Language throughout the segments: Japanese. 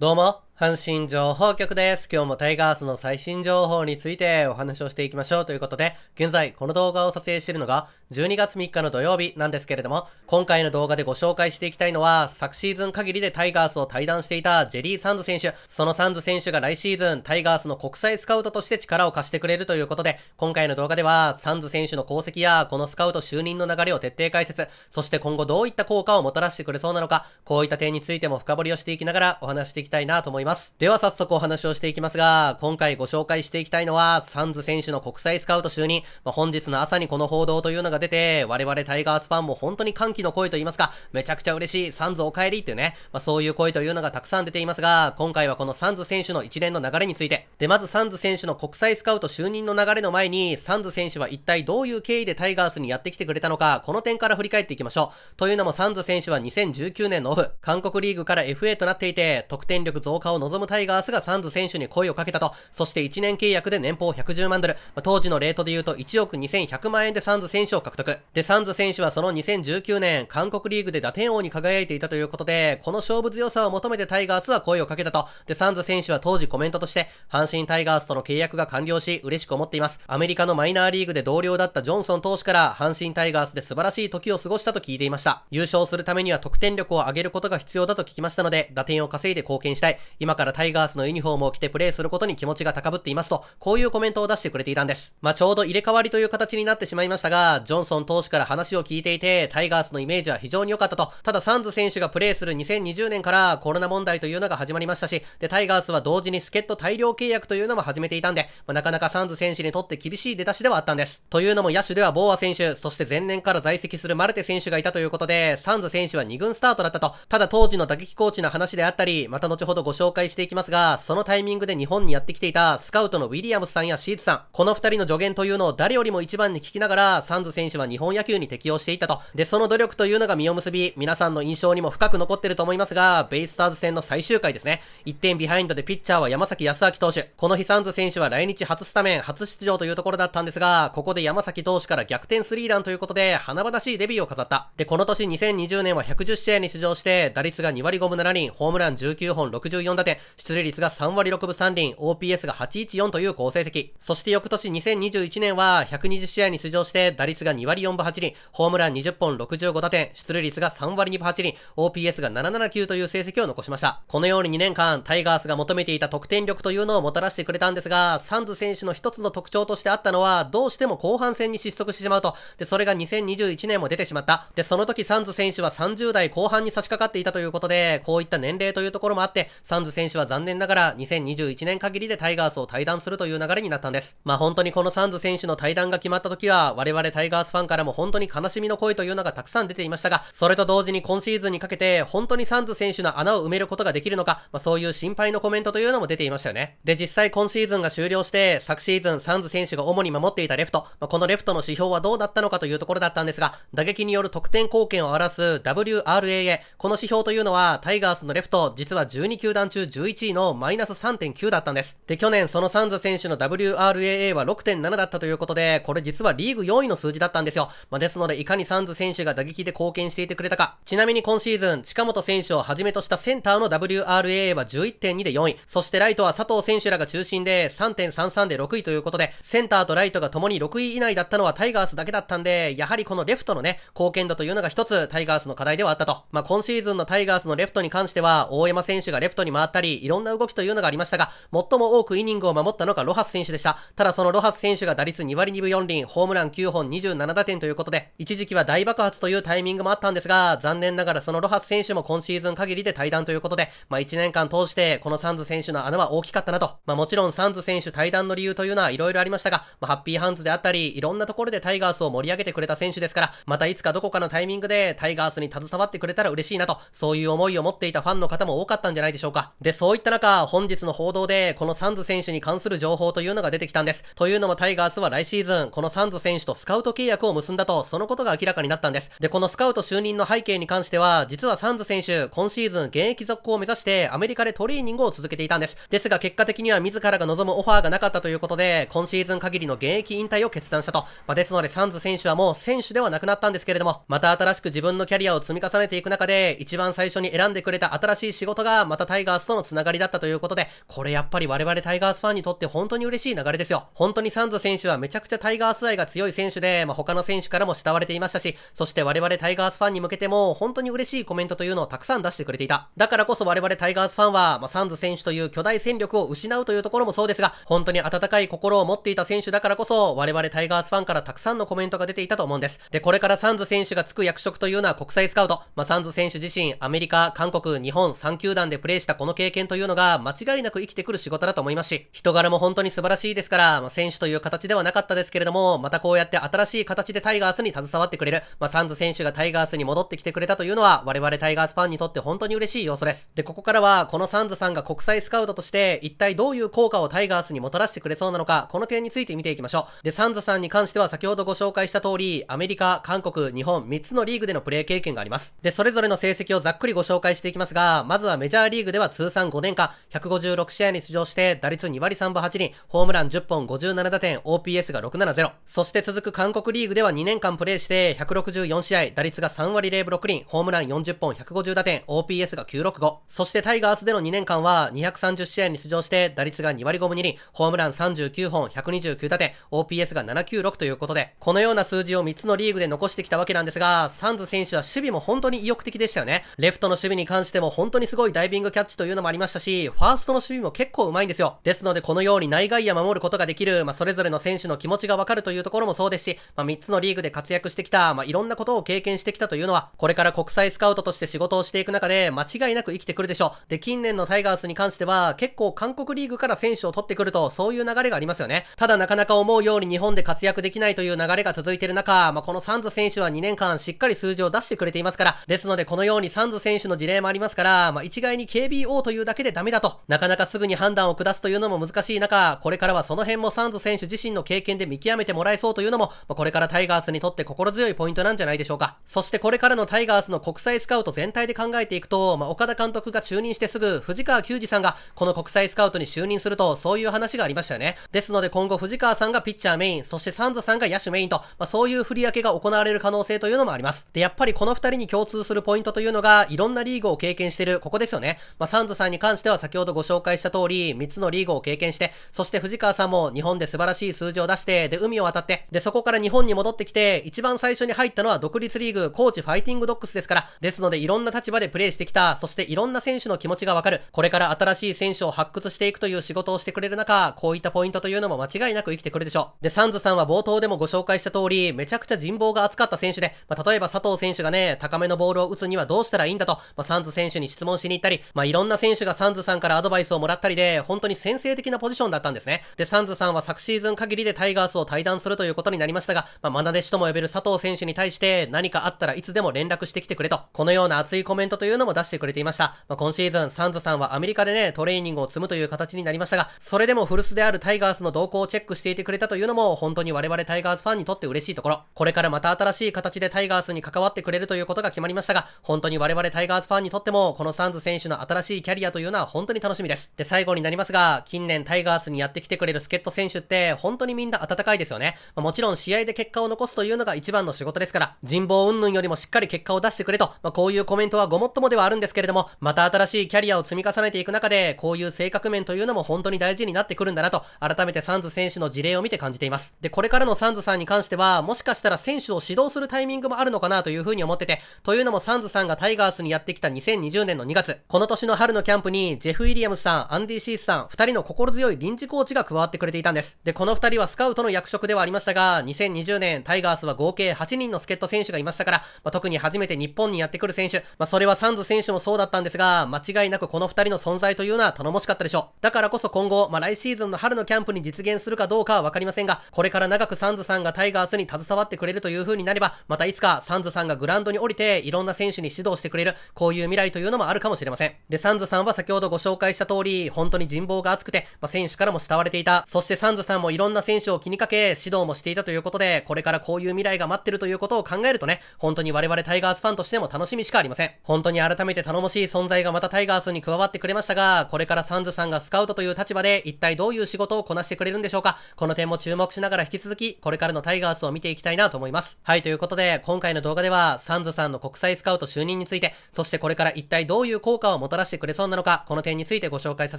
どうも。阪神情報局です。今日もタイガースの最新情報についてお話をしていきましょうということで、現在この動画を撮影しているのが12月3日の土曜日なんですけれども、今回の動画でご紹介していきたいのは、昨シーズン限りでタイガースを退団していたジェリー・サンズ選手、そのサンズ選手が来シーズンタイガースの国際スカウトとして力を貸してくれるということで、今回の動画ではサンズ選手の功績やこのスカウト就任の流れを徹底解説、そして今後どういった効果をもたらしてくれそうなのか、こういった点についても深掘りをしていきながらお話していきたいなと思います。ます。では早速お話をしていきますが、今回ご紹介していきたいのは、サンズ選手の国際スカウト就任。まあ、本日の朝にこの報道というのが出て、我々タイガースファンも本当に歓喜の声と言いますか、めちゃくちゃ嬉しい、サンズお帰りっていうね、まあ、そういう声というのがたくさん出ていますが、今回はこのサンズ選手の一連の流れについて。で、まずサンズ選手の国際スカウト就任の流れの前に、サンズ選手は一体どういう経緯でタイガースにやってきてくれたのか、この点から振り返っていきましょう。というのもサンズ選手は2019年のオフ、韓国リーグから FA となっていて、得点力増加を望むタイガースがサンズ選手に声をかけたと、そして1年契約で年俸110万ドル、まあ、当時のレートで言うと1億2100万円でサンズ選手を獲得。で、サンズ選手はその2019年、韓国リーグで打点王に輝いていたということで、この勝負強さを求めてタイガースは声をかけたと、で、サンズ選手は当時コメントとして、阪神タイガースとの契約が完了し、嬉しく思っています。アメリカのマイナーリーグで同僚だったジョンソン投手から、阪神タイガースで素晴らしい時を過ごしたと聞いていました。優勝するためには得点力を上げることが必要だと聞きましたので、打点を稼いで貢献したい。今今からタイガースのユニフォームを着てプレーすることに気持ちが高ぶっていますと、こういうコメントを出してくれていたんです。まあ、ちょうど入れ替わりという形になってしまいましたが、ジョンソン投手から話を聞いていて、タイガースのイメージは非常に良かったと、ただサンズ選手がプレーする2020年からコロナ問題というのが始まりましたし、で、タイガースは同時に助っ人大量契約というのも始めていたんで、まあ、なかなかサンズ選手にとって厳しい出だしではあったんです。というのも野手ではボーア選手、そして前年から在籍するマルテ選手がいたということで、サンズ選手は2軍スタートだったと、ただ当時の打撃コーチの話であったり、また後ほどご紹介紹介していきますが、そのタイミングで日本にやってきていたスカウトのウィリアムスさんやシーツさん、この二人の助言というのを誰よりも一番に聞きながら、サンズ選手は日本野球に適応していたと。で、その努力というのが実を結び、皆さんの印象にも深く残ってると思いますが、ベイスターズ戦の最終回ですね。1点ビハインドでピッチャーは山崎康明投手。この日サンズ選手は来日初スタメン、初出場というところだったんですが、ここで山崎投手から逆転スリーランということで、華々しいデビューを飾った。で、この年2020年は110試合に出場して、打率が2割5分7厘、ホームラン19本64打点、出塁率が3割6分3厘、OPS が814という好成績。そして翌年2021年は、120試合に出場して、打率が2割4分8厘、ホームラン20本65打点、出塁率が3割2分8厘、OPS が779という成績を残しました。このように2年間、タイガースが求めていた得点力というのをもたらしてくれたんですが、サンズ選手の一つの特徴としてあったのは、どうしても後半戦に失速してしまうと。で、それが2021年も出てしまった。で、その時サンズ選手は30代後半に差し掛かっていたということで、こういった年齢というところもあって、サンズズ選手は残念ながら2021年限りでタイガースを退団するという流れになったんです。まあ本当にこのサンズ選手の退団が決まった時は我々タイガースファンからも本当に悲しみの声というのがたくさん出ていましたが、それと同時に今シーズンにかけて本当にサンズ選手の穴を埋めることができるのか、まあそういう心配のコメントというのも出ていましたよね。で実際今シーズンが終了して、昨シーズンサンズ選手が主に守っていたレフト、まあ、このレフトの指標はどうだったのかというところだったんですが、打撃による得点貢献を表す WRAA、この指標というのはタイガースのレフト、実は12球団中11位のマイナス3.9だったんです。で、去年そのサンズ選手の WRAA は6.7だったということで、これ実はリーグ4位の数字だったんですよ。まあ、ですので、いかにサンズ選手が打撃で貢献していてくれたか。ちなみに今シーズン、近本選手をはじめとしたセンターの WRAA は11.2で4位。そしてライトは佐藤選手らが中心で3.33で6位ということで、センターとライトが共に6位以内だったのはタイガースだけだったんで、やはりこのレフトのね、貢献度というのが一つタイガースの課題ではあったと。まあ、今シーズンのタイガースのレフトに関しては、大山選手がレフトに回っったり、いろんな動きというのがありましたが、最も多くイニングを守ったのがロハス選手でした。ただそのロハス選手が打率2割2分4厘、ホームラン9本27打点ということで、一時期は大爆発というタイミングもあったんですが、残念ながらそのロハス選手も今シーズン限りで退団ということで、まあ1年間通してこのサンズ選手の穴は大きかったなと。まあもちろんサンズ選手退団の理由というのはいろいろありましたが、まあハッピーハンズであったり、いろんなところでタイガースを盛り上げてくれた選手ですから、またいつかどこかのタイミングでタイガースに携わってくれたら嬉しいなと、そういう思いを持っていたファンの方も多かったんじゃないでしょうか。で、そういった中、本日の報道で、このサンズ選手に関する情報というのが出てきたんです。というのもタイガースは来シーズン、このサンズ選手とスカウト契約を結んだと、そのことが明らかになったんです。で、このスカウト就任の背景に関しては、実はサンズ選手、今シーズン現役続行を目指して、アメリカでトレーニングを続けていたんです。ですが、結果的には自らが望むオファーがなかったということで、今シーズン限りの現役引退を決断したと。まあ、ですので、サンズ選手はもう選手ではなくなったんですけれども、また新しく自分のキャリアを積み重ねていく中で、一番最初に選んでくれた新しい仕事が、またタイガースとのつながりだったということで、これやっぱり我々タイガースファンにとって本当に嬉しい流れですよ。本当にサンズ選手はめちゃくちゃタイガース愛が強い選手で、まあ、他の選手からも慕われていましたし、そして我々タイガースファンに向けても本当に嬉しいコメントというのをたくさん出してくれていた。だからこそ我々タイガースファンは、まあ、サンズ選手という巨大戦力を失うというところもそうですが、本当に温かい心を持っていた選手だからこそ、我々タイガースファンからたくさんのコメントが出ていたと思うんです。で、これからサンズ選手がつく役職というのは国際スカウト。まあ、サンズ選手自身、アメリカ、韓国、日本3球団でプレーしたこの経験というのが間違いなく生きてくる仕事だと思いますし、人柄も本当に素晴らしいですから、まあ、選手という形ではなかったですけれども、またこうやって新しい形でタイガースに携わってくれる、まあ、サンズ選手がタイガースに戻ってきてくれたというのは、我々タイガースファンにとって本当に嬉しい要素です。で、ここからは、このサンズさんが国際スカウトとして、一体どういう効果をタイガースにもたらしてくれそうなのか、この点について見ていきましょう。で、サンズさんに関しては先ほどご紹介した通り、アメリカ、韓国、日本、3つのリーグでのプレー経験があります。で、それぞれの成績をざっくりご紹介していきますが、まずはメジャーリーグでは通算5年間、156試合に出場して、打率2割3分8厘、ホームラン10本57打点、OPS が670。そして続く韓国リーグでは2年間プレーして、164試合、打率が3割0分6厘、ホームラン40本150打点、OPS が965。そしてタイガースでの2年間は、230試合に出場して、打率が2割5分2厘、ホームラン39本129打点、OPS が796ということで、このような数字を3つのリーグで残してきたわけなんですが、サンズ選手は守備も本当に意欲的でしたよね。レフトの守備に関しても本当にすごいダイビングキャッチというというのもありましたし、ファーストの守備も結構うまいんですよ。ですので、このように内外野守ることができる、まあ、それぞれの選手の気持ちがわかるというところもそうですし、まあ、3つのリーグで活躍してきた、まあ、いろんなことを経験してきたというのは、これから国際スカウトとして仕事をしていく中で、間違いなく生きてくるでしょう。で、近年のタイガースに関しては、結構韓国リーグから選手を取ってくると、そういう流れがありますよね。ただ、なかなか思うように日本で活躍できないという流れが続いている中、まあ、このサンズ選手は2年間しっかり数字を出してくれていますから、ですので、このようにサンズ選手の事例もありますから、まあ、一概に KBO というだけでダメだと、なかなかすぐに判断を下すというのも難しい中、これからはその辺もサンズ選手自身の経験で見極めてもらえそうというのも、まこれからタイガースにとって心強いポイントなんじゃないでしょうか。そしてこれからのタイガースの国際スカウト全体で考えていくと、まあ、岡田監督が就任してすぐ、藤川球児さんがこの国際スカウトに就任すると、そういう話がありましたよね。ですので今後藤川さんがピッチャーメイン、そしてサンズさんが野手メインと、まあ、そういう振り分けが行われる可能性というのもあります。で、やっぱりこの二人に共通するポイントというのが、いろんなリーグを経験してる、ここですよね。まあ、サンズさんに関しては先ほどご紹介した通り、3つのリーグを経験して、そして藤川さんも日本で素晴らしい数字を出して、で、海を渡って、で、そこから日本に戻ってきて、一番最初に入ったのは独立リーグ、コーチファイティングドックスですから、ですのでいろんな立場でプレーしてきた、そしていろんな選手の気持ちがわかる、これから新しい選手を発掘していくという仕事をしてくれる中、こういったポイントというのも間違いなく生きてくるでしょう。で、サンズさんは冒頭でもご紹介した通り、めちゃくちゃ人望が厚かった選手で、まあ、例えば佐藤選手がね、高めのボールを打つにはどうしたらいいんだと、まあ、サンズ選手に質問しに行ったり、まあ、いろんな選手がサンズさんからアドバイスをもらったりで、本当に先制的なポジションだったんですね。で、サンズさんは昨シーズン限りでタイガースを退団するということになりましたが、まあ、マナ弟子とも呼べる佐藤選手に対して、何かあったらいつでも連絡してきてくれと、このような熱いコメントというのも出してくれていました。まあ、今シーズン、サンズさんはアメリカでね、トレーニングを積むという形になりましたが、それでも古巣であるタイガースの動向をチェックしていてくれたというのも、本当に我々タイガースファンにとって嬉しいところ。これからまた新しい形でタイガースに関わってくれるということが決まりましたが、本当に我々タイガースファンにとっても、このサンズ選手の新しいキャキャリアというのは本当に楽しみです。で、最後になりますが、近年タイガースにやってきてくれる助っ人選手って、本当にみんな温かいですよね。まあ、もちろん試合で結果を残すというのが一番の仕事ですから、人望云々よりもしっかり結果を出してくれと、まあ、こういうコメントはごもっともではあるんですけれども、また新しいキャリアを積み重ねていく中で、こういう性格面というのも本当に大事になってくるんだなと、改めてサンズ選手の事例を見て感じています。で、これからのサンズさんに関しては、もしかしたら選手を指導するタイミングもあるのかなというふうに思ってて、というのもサンズさんがタイガースにやってきた2020年の2月、この年の春ののキャンプに、ジェフ・ウィリアムスさん、アンディ・シースさん、二人の心強い臨時コーチが加わってくれていたんです。で、この二人はスカウトの役職ではありましたが、2020年、タイガースは合計8人の助っ人選手がいましたから、まあ、特に初めて日本にやってくる選手、まあ、それはサンズ選手もそうだったんですが、間違いなくこの二人の存在というのは頼もしかったでしょう。だからこそ今後、まあ、来シーズンの春のキャンプに実現するかどうかはわかりませんが、これから長くサンズさんがタイガースに携わってくれるという風になれば、またいつかサンズさんがグラウンドに降りて、いろんな選手に指導してくれる、こういう未来というのもあるかもしれません。で、サンズさんは先ほどご紹介した通り、本当に人望が厚くて、まあ、選手からも慕われていた。そしてサンズさんもいろんな選手を気にかけ、指導もしていたということで、これからこういう未来が待ってるということを考えるとね、本当に我々タイガースファンとしても楽しみしかありません。本当に改めて頼もしい存在がまたタイガースに加わってくれましたが、これからサンズさんがスカウトという立場で、一体どういう仕事をこなしてくれるんでしょうか。この点も注目しながら引き続き、これからのタイガースを見ていきたいなと思います。はい、ということで、今回の動画では、サンズさんの国際スカウト就任について、そしてこれから一体どういう効果をもたらしてくれれそうなのか、この点についてご紹介さ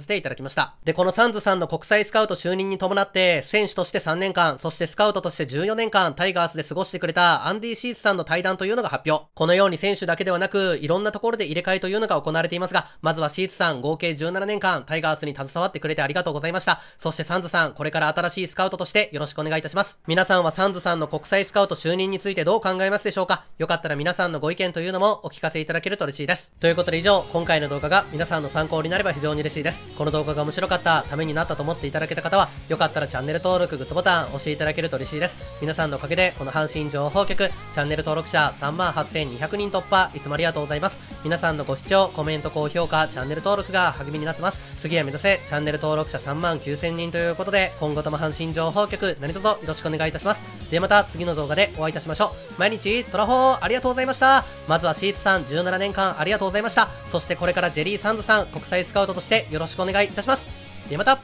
せていただきました。で、このサンズさんの国際スカウト就任に伴って、選手として3年間、そしてスカウトとして14年間、タイガースで過ごしてくれたアンディ・シーズさんの対談というのが発表。このように選手だけではなく、いろんなところで入れ替えというのが行われていますが、まずはシーツさん、合計17年間、タイガースに携わってくれてありがとうございました。そしてサンズさん、これから新しいスカウトとしてよろしくお願いいたします。皆さんはサンズさんの国際スカウト就任についてどう考えますでしょうかよかったら皆さんのご意見というのもお聞かせいただけると嬉しいです。ということで以上、今回の動画が皆皆さんの参考になれば非常に嬉しいです。この動画が面白かった、ためになったと思っていただけた方は、よかったらチャンネル登録、グッドボタン押していただけると嬉しいです。皆さんのおかげで、この阪神情報局、チャンネル登録者38,200人突破、いつもありがとうございます。皆さんのご視聴、コメント、高評価、チャンネル登録が励みになってます。次は目指せ、チャンネル登録者39,000人ということで、今後とも阪神情報局、何卒よろしくお願いいたします。ではまた次の動画でお会いいたしましょう。毎日、トラホーありがとうございました。まずはシーツさん17年間ありがとうございました。そしてこれからジェリーさんンドさん、国際スカウトとしてよろしくお願いいたします。ではまた